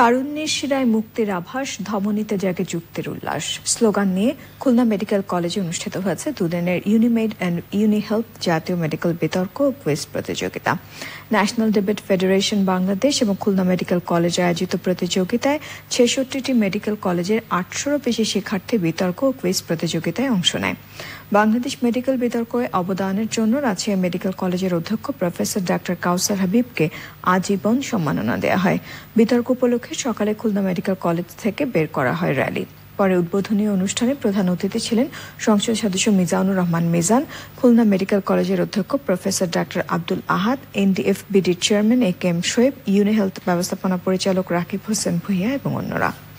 তারুণ্যের শিরায় মুক্তির আভাস ধমনীতে জাগে যুক্তির উল্লাস স্লোগান নিয়ে খুলনা মেডিকেল কলেজে অনুষ্ঠিত হয়েছে দুদিনের ইউনিমেড অ্যান্ড হেলথ জাতীয় মেডিকেল বিতর্ক কুইজ প্রতিযোগিতা ন্যাশনাল ডিবেট ফেডারেশন বাংলাদেশ এবং খুলনা মেডিকেল কলেজে আয়োজিত প্রতিযোগিতায় ছেষট্টিটি মেডিকেল কলেজের আটশোরও বেশি শিক্ষার্থী বিতর্ক ও কুইজ প্রতিযোগিতায় অংশ নেয় বাংলাদেশ মেডিকেল বিতর্কে অবদানের জন্য রাজশাহী মেডিকেল কলেজের অধ্যক্ষ প্রফেসর ডাক্তার কাউসার হাবিবকে আজীবন সম্মাননা দেওয়া হয় বিতর্ক উপলক্ষে পক্ষে সকালে খুলনা মেডিকেল কলেজ থেকে বের করা হয় র্যালি পরে উদ্বোধনী অনুষ্ঠানে প্রধান অতিথি ছিলেন সংসদ সদস্য মিজানুর রহমান মিজান খুলনা মেডিকেল কলেজের অধ্যক্ষ প্রফেসর ডাক্তার আব্দুল আহাদ এনডিএফবিডির বিডির chairman A K M Shoaib Uni health ব্যবস্থাপনা পরিচালক রাকিব হোসেন ভুইয়া এবং অন্যরা